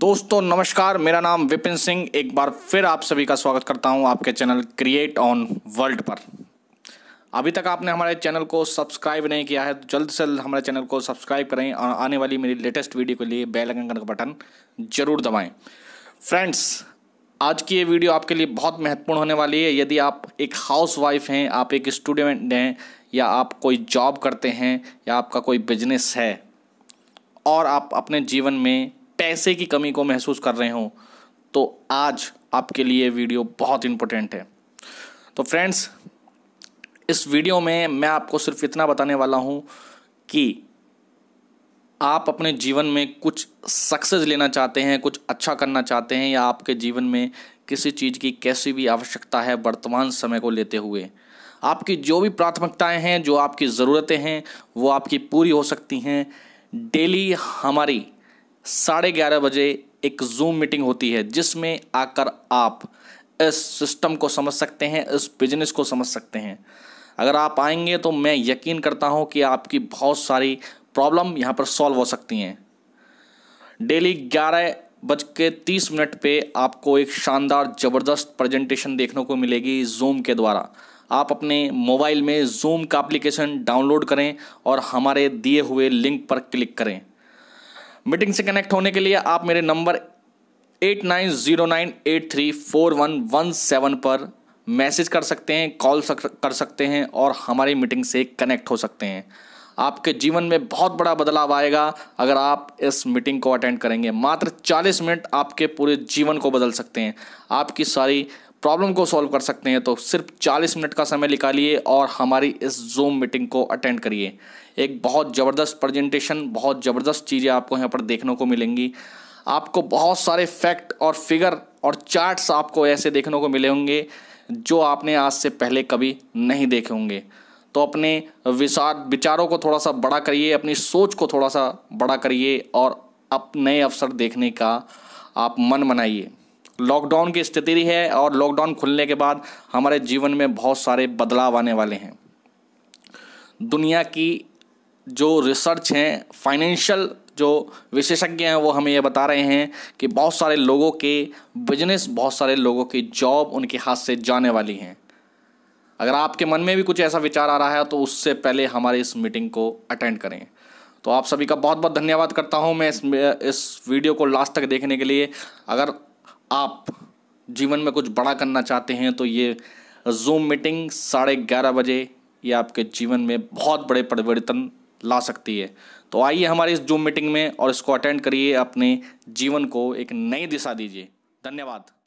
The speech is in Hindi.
दोस्तों नमस्कार मेरा नाम विपिन सिंह एक बार फिर आप सभी का स्वागत करता हूं आपके चैनल क्रिएट ऑन वर्ल्ड पर अभी तक आपने हमारे चैनल को सब्सक्राइब नहीं किया है तो जल्द से जल्द हमारे चैनल को सब्सक्राइब करें और आने वाली मेरी लेटेस्ट वीडियो के लिए बेल आइकन का बटन जरूर दबाएं फ्रेंड्स आज की ये वीडियो आपके लिए बहुत महत्वपूर्ण होने वाली है यदि आप एक हाउस वाइफ हैं आप एक स्टूडेंट हैं या आप कोई जॉब करते हैं या आपका कोई बिजनेस है और आप अपने जीवन में पैसे की कमी को महसूस कर रहे हो तो आज आपके लिए वीडियो बहुत इंपॉर्टेंट है तो फ्रेंड्स इस वीडियो में मैं आपको सिर्फ इतना बताने वाला हूँ कि आप अपने जीवन में कुछ सक्सेस लेना चाहते हैं कुछ अच्छा करना चाहते हैं या आपके जीवन में किसी चीज़ की कैसी भी आवश्यकता है वर्तमान समय को लेते हुए आपकी जो भी प्राथमिकताएं हैं जो आपकी ज़रूरतें हैं वो आपकी पूरी हो सकती हैं डेली हमारी साढ़े ग्यारह बजे एक जूम मीटिंग होती है जिसमें आकर आप इस सिस्टम को समझ सकते हैं इस बिजनेस को समझ सकते हैं अगर आप आएंगे तो मैं यकीन करता हूं कि आपकी बहुत सारी प्रॉब्लम यहां पर सॉल्व हो सकती हैं डेली ग्यारह बज के तीस मिनट पे आपको एक शानदार ज़बरदस्त प्रेजेंटेशन देखने को मिलेगी जूम के द्वारा आप अपने मोबाइल में जूम का एप्लीकेशन डाउनलोड करें और हमारे दिए हुए लिंक पर क्लिक करें मीटिंग से कनेक्ट होने के लिए आप मेरे number eight nine zero nine eight three four one one seven पर मैसेज कर सकते हैं कॉल कर सकते हैं और हमारी मीटिंग से कनेक्ट हो सकते हैं आपके जीवन में बहुत बड़ा बदलाव आएगा अगर आप इस मीटिंग को अटेंड करेंगे मात्र 40 मिनट आपके पूरे जीवन को बदल सकते हैं आपकी सारी प्रॉब्लम को सॉल्व कर सकते हैं तो सिर्फ 40 मिनट का समय निकालिए और हमारी इस जूम मीटिंग को अटेंड करिए एक बहुत ज़बरदस्त प्रेजेंटेशन बहुत ज़बरदस्त चीज़ें आपको यहाँ पर देखने को मिलेंगी आपको बहुत सारे फैक्ट और फिगर और चार्ट्स आपको ऐसे देखने को मिले होंगे जो आपने आज से पहले कभी नहीं देखे होंगे तो अपने विचार विचारों को थोड़ा सा बड़ा करिए अपनी सोच को थोड़ा सा बड़ा करिए और अप नए अवसर देखने का आप मन बनाइए लॉकडाउन की स्थिति है और लॉकडाउन खुलने के बाद हमारे जीवन में बहुत सारे बदलाव आने वाले हैं दुनिया की जो रिसर्च हैं फाइनेंशियल जो विशेषज्ञ हैं वो हमें ये बता रहे हैं कि बहुत सारे लोगों के बिजनेस बहुत सारे लोगों की जॉब उनके हाथ से जाने वाली हैं अगर आपके मन में भी कुछ ऐसा विचार आ रहा है तो उससे पहले हमारे इस मीटिंग को अटेंड करें तो आप सभी का बहुत बहुत धन्यवाद करता हूं मैं इस इस वीडियो को लास्ट तक देखने के लिए अगर आप जीवन में कुछ बड़ा करना चाहते हैं तो ये जूम मीटिंग साढ़े ग्यारह बजे ये आपके जीवन में बहुत बड़े परिवर्तन ला सकती है तो आइए हमारी इस जूम मीटिंग में और इसको अटेंड करिए अपने जीवन को एक नई दिशा दीजिए धन्यवाद